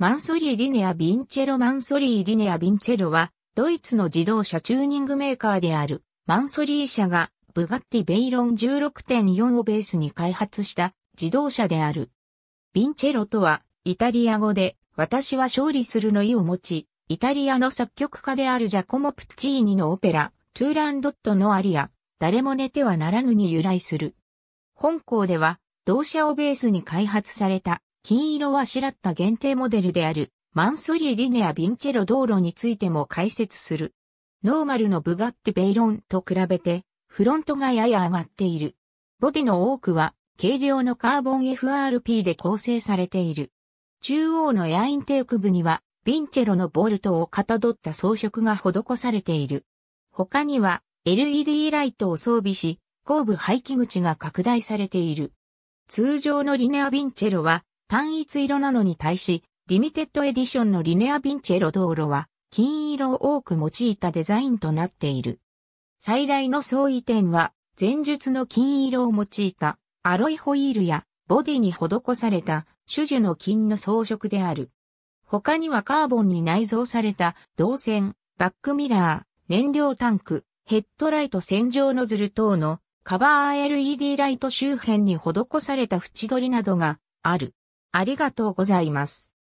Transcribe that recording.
マンソリー・リネア・ヴィンチェロマンソリー・リネア・ヴィンチェロは、ドイツの自動車チューニングメーカーである、マンソリー社が、ブガッティ・ベイロン16.4をベースに開発した自動車である。ヴィンチェロとは、イタリア語で、私は勝利するの意を持ち、イタリアの作曲家であるジャコモ・プッチーニのオペラ、トゥーランドットのアリア、誰も寝てはならぬに由来する。本校では、同社をベースに開発された金色は白しらった限定モデルであるマンソリー・リネア・ヴィンチェロ道路についても解説する。ノーマルのブガッテベイロンと比べてフロントがやや上がっている。ボディの多くは軽量のカーボン FRP で構成されている。中央のエアインテーク部にはヴィンチェロのボルトをかたどった装飾が施されている。他には LED ライトを装備し、後部排気口が拡大されている。通常のリネア・ヴィンチェロは単一色なのに対し、リミテッドエディションのリネアヴィンチェロ道路は金色を多く用いたデザインとなっている。最大の相違点は、前述の金色を用いたアロイホイールやボディに施された種樹の金の装飾である。他にはカーボンに内蔵された銅線、バックミラー、燃料タンク、ヘッドライト洗浄ノズル等のカバー LED ライト周辺に施された縁取りなどがある。ありがとうございます。